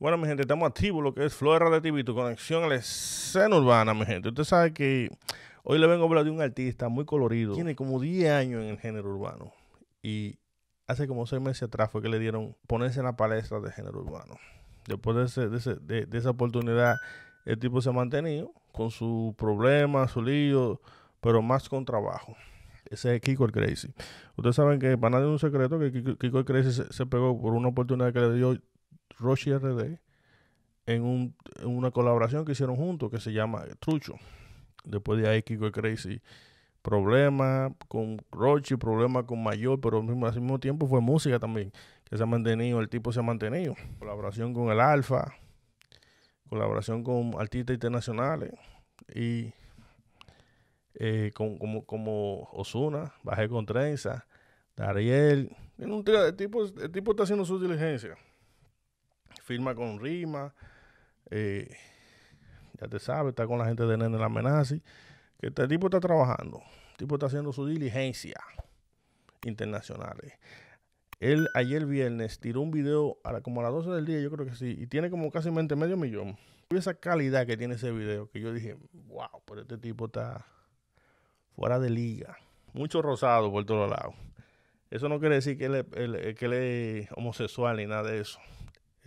Bueno, mi gente, estamos activos, lo que es Flora de TV, conexión a la escena urbana, mi gente. Usted sabe que hoy le vengo a hablar de un artista muy colorido. Tiene como 10 años en el género urbano. Y hace como 6 meses atrás fue que le dieron ponerse en la palestra de género urbano. Después de, ese, de, esa oportunidad, el tipo se ha mantenido con sus problemas, su lío, pero más con trabajo. Ese es Kiko el Crazy. Ustedes saben que para nadie es un secreto que Kiko, el Crazy se pegó por una oportunidad que le dio Roche y RD en, un, una colaboración que hicieron juntos que se llama Trucho. Después de ahí Kiko y Crazy, problema con Roche, problemas con Mayor, pero al mismo, mismo tiempo fue música también, que se ha mantenido, el tipo se ha mantenido. Colaboración con el Alfa, colaboración con artistas internacionales y eh, con, como, como Osuna, Bajé con Trenza, Dariel. El tipo, el tipo está haciendo su diligencia firma con Rima, eh, ya te sabes, está con la gente de Nene la que este tipo está trabajando, el tipo está haciendo su diligencia internacional Él ayer viernes tiró un video como a las 12 del día, yo creo que sí, y tiene como casi medio millón. esa calidad que tiene ese video, que yo dije, wow, pero este tipo está fuera de liga. Mucho rosado por todos lados. Eso no quiere decir que él es homosexual ni nada de eso.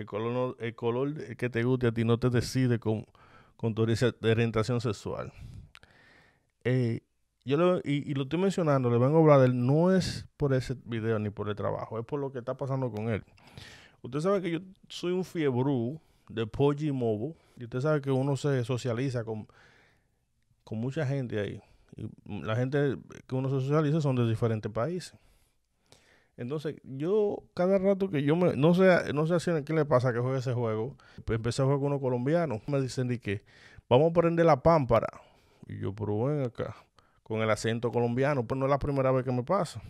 El color, el color que te guste a ti no te decide con, con tu orientación sexual. Eh, yo y, lo estoy mencionando, le vengo a hablar de él, no es por ese video ni por el trabajo, es por lo que está pasando con él. Usted sabe que yo soy un fiebrú de Poggi Mobo, y usted sabe que uno se socializa con, con mucha gente ahí. Y la gente que uno se socializa son de diferentes países. Entonces, yo cada rato que yo me... No sé, no sé a qué le pasa que juegue ese juego. Pues, empecé a jugar con unos colombianos. Me dicen de que vamos a prender la pámpara. Y yo, pero ven acá, con el acento colombiano. Pues no es la primera vez que me pasa.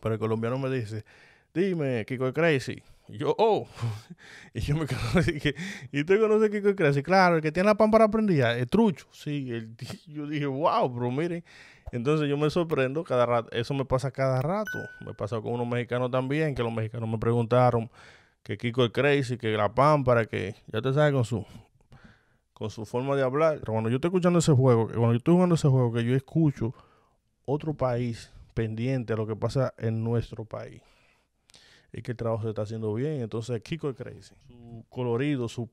Pero el colombiano me dice, dime, Kiko Crazy yo, oh. Y yo me quedo así que, ¿y usted conoce Kiko Crazy? Claro, el que tiene la pámpara prendida, es trucho. Sí, yo dije, wow, pero miren. Entonces yo me sorprendo cada rato. Eso me pasa cada rato. Me pasa con unos mexicanos también, que los mexicanos me preguntaron que Kiko es crazy, que la pámpara, que ya te sabes con su con su forma de hablar. Pero cuando yo estoy escuchando ese juego, cuando yo estoy jugando ese juego, que yo escucho otro país pendiente a lo que pasa en nuestro país es que el trabajo se está haciendo bien. Entonces, Kiko es crazy. Su colorido, su,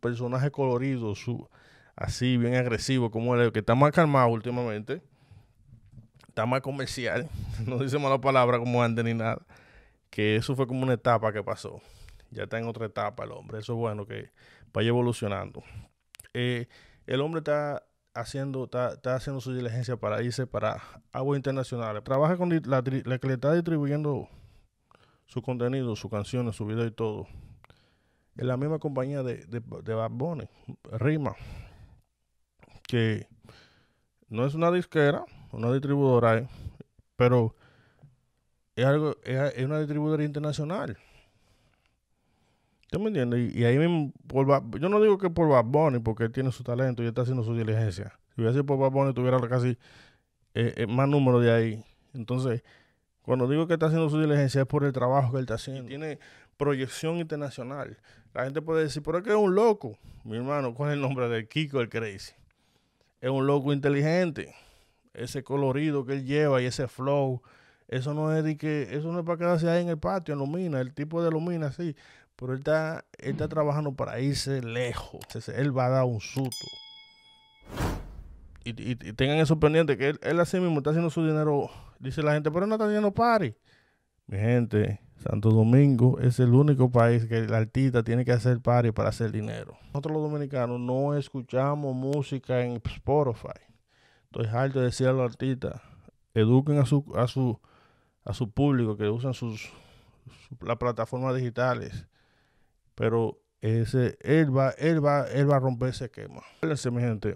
personaje colorido, su así bien agresivo como él, que está más calmado últimamente, está más comercial, no dice mala palabra como antes ni nada, que eso fue como una etapa que pasó. Ya está en otra etapa el hombre, eso es bueno que vaya evolucionando. Eh, el hombre está haciendo, está, haciendo su diligencia para irse para aguas internacionales. Trabaja con la que le está distribuyendo su contenido, sus canciones, su video y todo. En la misma compañía de, de, Bad Bunny, Rima, que no es una disquera, una distribuidora, eh, pero es, algo, es, una distribuidora internacional. ¿Tú me entiendes? Y, ahí mismo, yo no digo que por Bad Bunny, porque él tiene su talento y está haciendo su diligencia. Si hubiera sido por Bad Bunny, tuviera casi eh, eh, más número de ahí. Entonces, cuando digo que está haciendo su diligencia es por el trabajo que él está haciendo. Tiene proyección internacional. La gente puede decir, pero es que es un loco. Mi hermano, ¿cuál es el nombre del Kiko el Crazy? Es un loco inteligente. Ese colorido que él lleva y ese flow. Eso no es de que, eso no es para quedarse ahí en el patio, Ilumina. el tipo de Lumina, sí. Pero él está, está trabajando para irse lejos. él va a dar un susto y, tengan eso pendiente, que él, él, así mismo está haciendo su dinero. Dice la gente, pero no está haciendo party. Mi gente, Santo Domingo es el único país que el artista tiene que hacer party para hacer dinero. Nosotros los dominicanos no escuchamos música en Spotify. Entonces harto de decir a los artistas, eduquen a su, a su, a su público que usan sus, las plataformas digitales. Pero ese, él, va, él, va, él va a romper ese quema.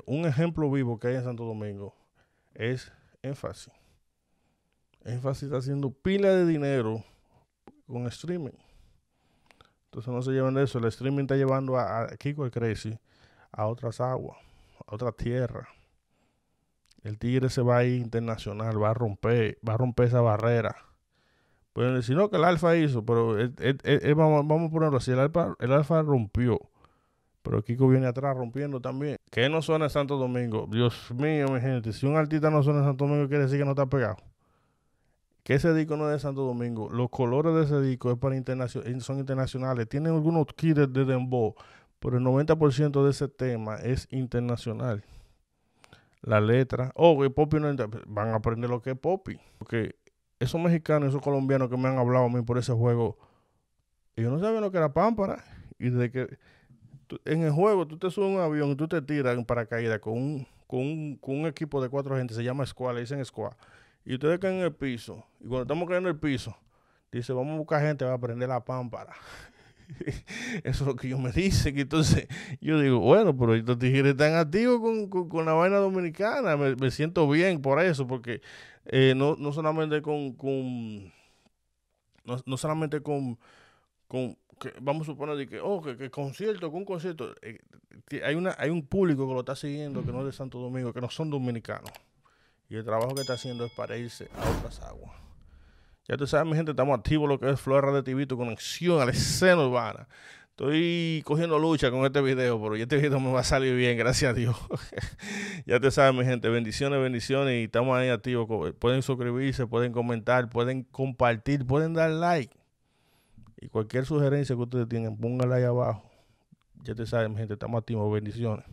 un ejemplo vivo que hay en Santo Domingo es énfasis. Énfasis está haciendo pila de dinero con streaming. Entonces no se llevan de eso. El streaming está llevando a, Kiko el Crazy a otras aguas, a otras tierras. El Tigre se va a ir internacional, va a romper, va a romper esa barrera. Pues si no, que el alfa hizo, pero vamos, a ponerlo así, el alfa, el alfa rompió. Pero Kiko viene atrás rompiendo también. ¿Qué no suena Santo Domingo. Dios mío, mi gente. Si un artista no suena Santo Domingo, quiere decir que no está pegado. Que ese disco no es de Santo Domingo. Los colores de ese disco es para eh, son internacionales. Tienen algunos kits de Dembow. Pero el 90% de ese tema es internacional. La letra. Oh, y Poppy no Van a aprender lo que es Poppy. Porque esos mexicanos, esos colombianos que me han hablado a mí por ese juego, ellos no sabían lo que era pámpara. Y de que en el juego tú te subes a un avión y tú te tiras en paracaídas con un, con equipo de cuatro gente, se llama squad, le dicen squad. Y ustedes caen en el piso. Y cuando estamos cayendo en el piso, dice, vamos a buscar gente va a prender la pámpara. Eso es lo que ellos me dicen. Entonces, yo digo, bueno, pero estos tigres están activos con, con, con la vaina dominicana. Me, me, siento bien por eso, porque eh, no, solamente con, con no, solamente con, con que vamos a suponer de que, oh, que, concierto, con un concierto, eh, hay, una, hay un público que lo está siguiendo que no es de Santo Domingo, que no son dominicanos. Y el trabajo que está haciendo es para irse a otras aguas. Ya tú sabes, mi gente, estamos activos lo que es Flora de Tibito, conexión al escena urbana. Estoy cogiendo lucha con este video, pero este video me va a salir bien, gracias a Dios. ya te saben, mi gente, bendiciones, bendiciones y estamos ahí activos. Eh, pueden suscribirse, pueden comentar, pueden compartir, pueden dar like. Y cualquier sugerencia que ustedes tengan, pónganla ahí abajo. Ya te saben, mi gente, estamos activos, bendiciones.